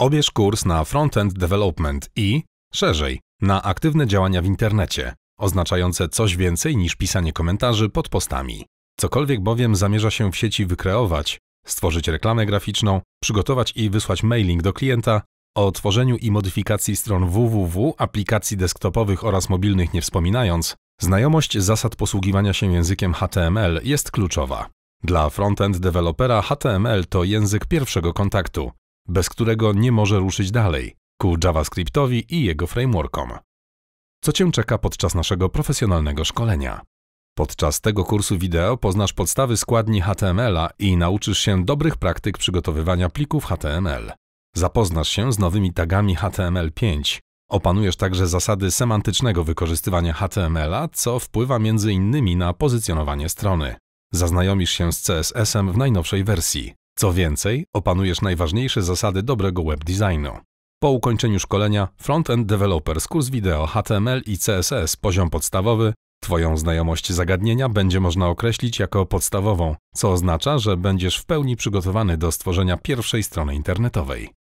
Obierz kurs na Frontend Development i, szerzej, na aktywne działania w internecie, oznaczające coś więcej niż pisanie komentarzy pod postami. Cokolwiek bowiem zamierza się w sieci wykreować, stworzyć reklamę graficzną, przygotować i wysłać mailing do klienta, o tworzeniu i modyfikacji stron www, aplikacji desktopowych oraz mobilnych nie wspominając, znajomość zasad posługiwania się językiem HTML jest kluczowa. Dla frontend dewelopera HTML to język pierwszego kontaktu, bez którego nie może ruszyć dalej, ku JavaScriptowi i jego frameworkom. Co Cię czeka podczas naszego profesjonalnego szkolenia? Podczas tego kursu wideo poznasz podstawy składni HTML-a i nauczysz się dobrych praktyk przygotowywania plików HTML. Zapoznasz się z nowymi tagami HTML5. Opanujesz także zasady semantycznego wykorzystywania HTML-a, co wpływa m.in. na pozycjonowanie strony. Zaznajomisz się z CSS-em w najnowszej wersji. Co więcej, opanujesz najważniejsze zasady dobrego web designu. Po ukończeniu szkolenia Frontend Developer z kurs wideo HTML i CSS poziom podstawowy Twoją znajomość zagadnienia będzie można określić jako podstawową, co oznacza, że będziesz w pełni przygotowany do stworzenia pierwszej strony internetowej.